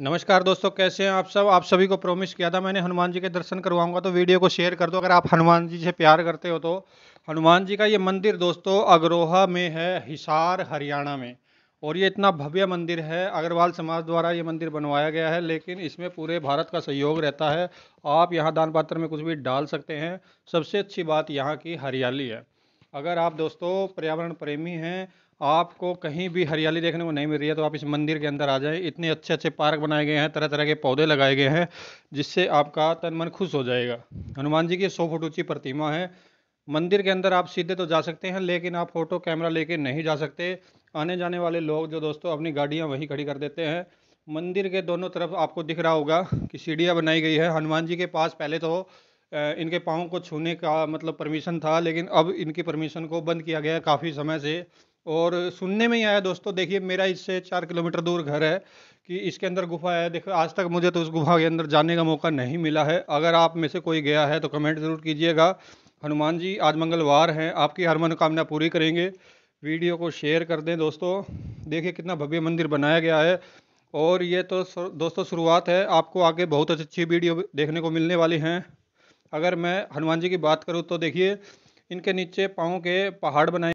नमस्कार दोस्तों कैसे हैं आप सब आप सभी को प्रॉमिस किया था मैंने हनुमान जी के दर्शन करवाऊंगा तो वीडियो को शेयर कर दो अगर आप हनुमान जी से प्यार करते हो तो हनुमान जी का ये मंदिर दोस्तों अग्रोहा में है हिसार हरियाणा में और ये इतना भव्य मंदिर है अग्रवाल समाज द्वारा ये मंदिर बनवाया गया है लेकिन इसमें पूरे भारत का सहयोग रहता है आप यहाँ दान पात्र में कुछ भी डाल सकते हैं सबसे अच्छी बात यहाँ की हरियाली है अगर आप दोस्तों पर्यावरण प्रेमी हैं आपको कहीं भी हरियाली देखने को नहीं मिल रही है तो आप इस मंदिर के अंदर आ जाएं इतने अच्छे अच्छे पार्क बनाए गए हैं तरह तरह के पौधे लगाए गए हैं जिससे आपका तन मन खुश हो जाएगा हनुमान जी की सौ फुट ऊँची प्रतिमा है मंदिर के अंदर आप सीधे तो जा सकते हैं लेकिन आप फ़ोटो कैमरा लेके नहीं जा सकते आने जाने वाले लोग जो दोस्तों अपनी गाड़ियाँ वहीं खड़ी कर देते हैं मंदिर के दोनों तरफ आपको दिख रहा होगा कि सीढ़ियाँ बनाई गई है हनुमान जी के पास पहले तो इनके पाँव को छूने का मतलब परमिशन था लेकिन अब इनकी परमिशन को बंद किया गया है काफ़ी समय से और सुनने में ही आया दोस्तों देखिए मेरा इससे चार किलोमीटर दूर घर है कि इसके अंदर गुफा है देखो आज तक मुझे तो उस गुफा के अंदर जाने का मौका नहीं मिला है अगर आप में से कोई गया है तो कमेंट ज़रूर कीजिएगा हनुमान जी आज मंगलवार हैं आपकी हर मनोकामना पूरी करेंगे वीडियो को शेयर कर दें दोस्तों देखिए कितना भव्य मंदिर बनाया गया है और ये तो दोस्तों शुरुआत है आपको आगे बहुत अच्छी अच्छी वीडियो देखने को मिलने वाली हैं अगर मैं हनुमान जी की बात करूँ तो देखिए इनके नीचे पाँव के पहाड़ बनाए